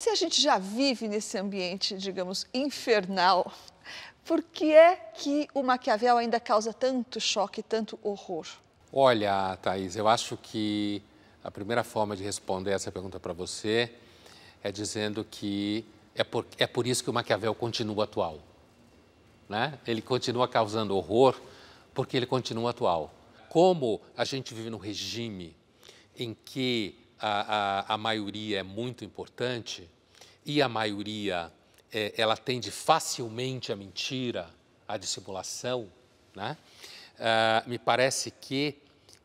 Se a gente já vive nesse ambiente, digamos, infernal, por que é que o Maquiavel ainda causa tanto choque, tanto horror? Olha, Thaís, eu acho que a primeira forma de responder essa pergunta para você é dizendo que é por, é por isso que o Maquiavel continua atual. Né? Ele continua causando horror porque ele continua atual. Como a gente vive num regime em que a, a, a maioria é muito importante e a maioria é, ela tende facilmente à mentira, à dissimulação, né? Ah, me parece que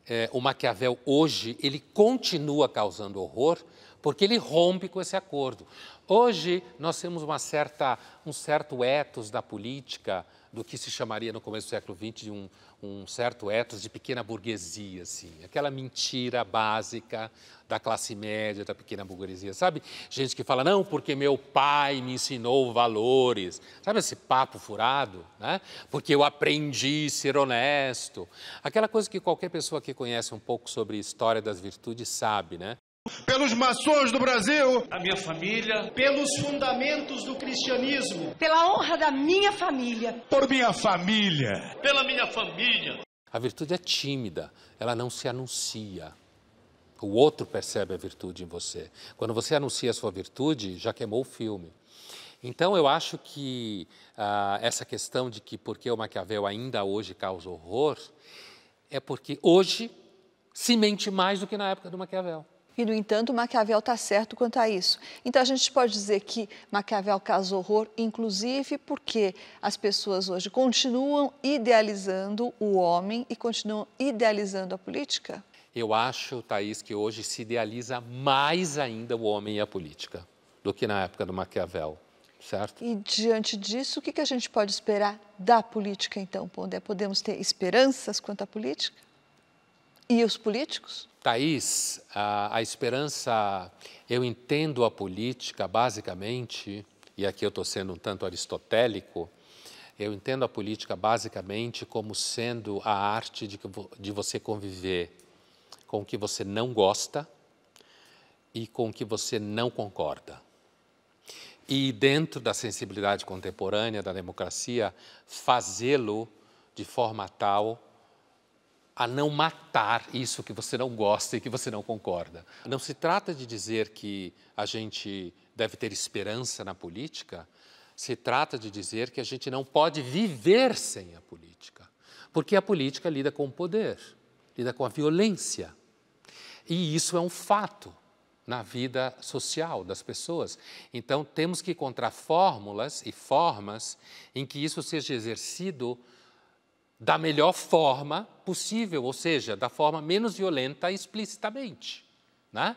é, o Maquiavel hoje ele continua causando horror, porque ele rompe com esse acordo. Hoje nós temos uma certa, um certo etos da política, do que se chamaria no começo do século XX de um, um certo etos de pequena burguesia, assim, aquela mentira básica da classe média, da pequena burguesia, sabe? Gente que fala, não, porque meu pai me ensinou valores, sabe esse papo furado, né? Porque eu aprendi a ser honesto. Aquela coisa que qualquer pessoa que conhece um pouco sobre história das virtudes sabe, né? pelos maçons do Brasil, a minha família, pelos fundamentos do cristianismo, pela honra da minha família, por minha família, pela minha família. A virtude é tímida, ela não se anuncia. O outro percebe a virtude em você. Quando você anuncia a sua virtude, já queimou o filme. Então, eu acho que ah, essa questão de que por que o Maquiavel ainda hoje causa horror é porque hoje se mente mais do que na época do Maquiavel. E, no entanto, Maquiavel está certo quanto a isso. Então, a gente pode dizer que Maquiavel causa horror, inclusive porque as pessoas hoje continuam idealizando o homem e continuam idealizando a política? Eu acho, Thaís, que hoje se idealiza mais ainda o homem e a política do que na época do Maquiavel, certo? E, diante disso, o que a gente pode esperar da política, então, Pondé? Podemos ter esperanças quanto à política? E os políticos? Thaís, a, a esperança, eu entendo a política basicamente, e aqui eu estou sendo um tanto aristotélico, eu entendo a política basicamente como sendo a arte de, de você conviver com o que você não gosta e com o que você não concorda. E dentro da sensibilidade contemporânea da democracia, fazê-lo de forma tal a não matar isso que você não gosta e que você não concorda. Não se trata de dizer que a gente deve ter esperança na política, se trata de dizer que a gente não pode viver sem a política, porque a política lida com o poder, lida com a violência. E isso é um fato na vida social das pessoas. Então temos que encontrar fórmulas e formas em que isso seja exercido da melhor forma possível, ou seja, da forma menos violenta explicitamente. Né?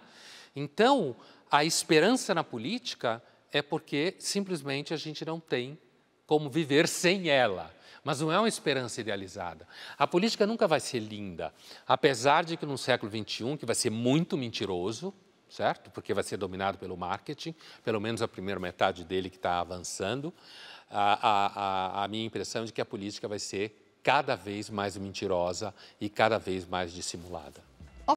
Então, a esperança na política é porque simplesmente a gente não tem como viver sem ela. Mas não é uma esperança idealizada. A política nunca vai ser linda, apesar de que no século XXI, que vai ser muito mentiroso, certo? Porque vai ser dominado pelo marketing, pelo menos a primeira metade dele que está avançando, a, a, a minha impressão é de que a política vai ser cada vez mais mentirosa e cada vez mais dissimulada.